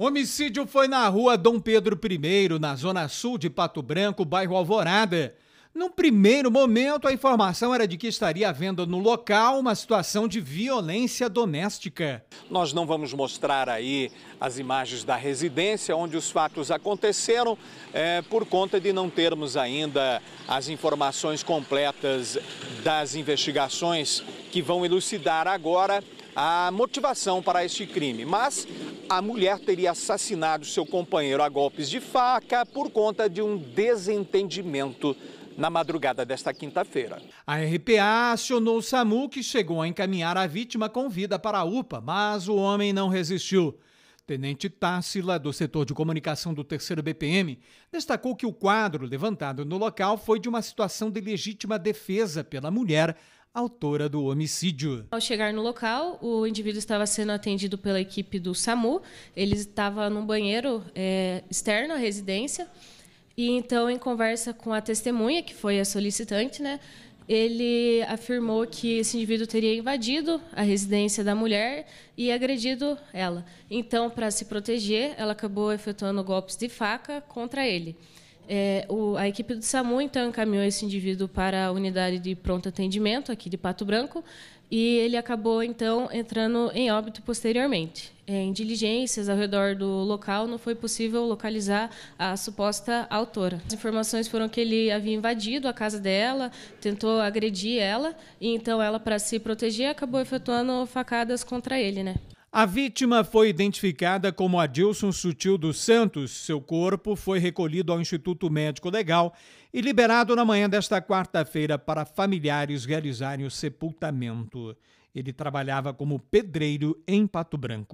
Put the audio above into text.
O homicídio foi na rua Dom Pedro I, na zona sul de Pato Branco, bairro Alvorada. Num primeiro momento, a informação era de que estaria havendo no local uma situação de violência doméstica. Nós não vamos mostrar aí as imagens da residência onde os fatos aconteceram, é, por conta de não termos ainda as informações completas das investigações que vão elucidar agora a motivação para este crime, mas a mulher teria assassinado seu companheiro a golpes de faca por conta de um desentendimento na madrugada desta quinta-feira. A RPA acionou o SAMU, que chegou a encaminhar a vítima com vida para a UPA, mas o homem não resistiu. Tenente Tássila, do setor de comunicação do 3 BPM, destacou que o quadro levantado no local foi de uma situação de legítima defesa pela mulher autora do homicídio. Ao chegar no local, o indivíduo estava sendo atendido pela equipe do SAMU. Ele estava num banheiro é, externo à residência. E então, em conversa com a testemunha, que foi a solicitante, né, ele afirmou que esse indivíduo teria invadido a residência da mulher e agredido ela. Então, para se proteger, ela acabou efetuando golpes de faca contra ele. É, o, a equipe do SAMU, então, encaminhou esse indivíduo para a unidade de pronto atendimento aqui de Pato Branco e ele acabou, então, entrando em óbito posteriormente. Em é, diligências ao redor do local, não foi possível localizar a suposta autora. As informações foram que ele havia invadido a casa dela, tentou agredir ela, e então ela, para se proteger, acabou efetuando facadas contra ele. Né? A vítima foi identificada como Adilson Sutil dos Santos. Seu corpo foi recolhido ao Instituto Médico Legal e liberado na manhã desta quarta-feira para familiares realizarem o sepultamento. Ele trabalhava como pedreiro em Pato Branco.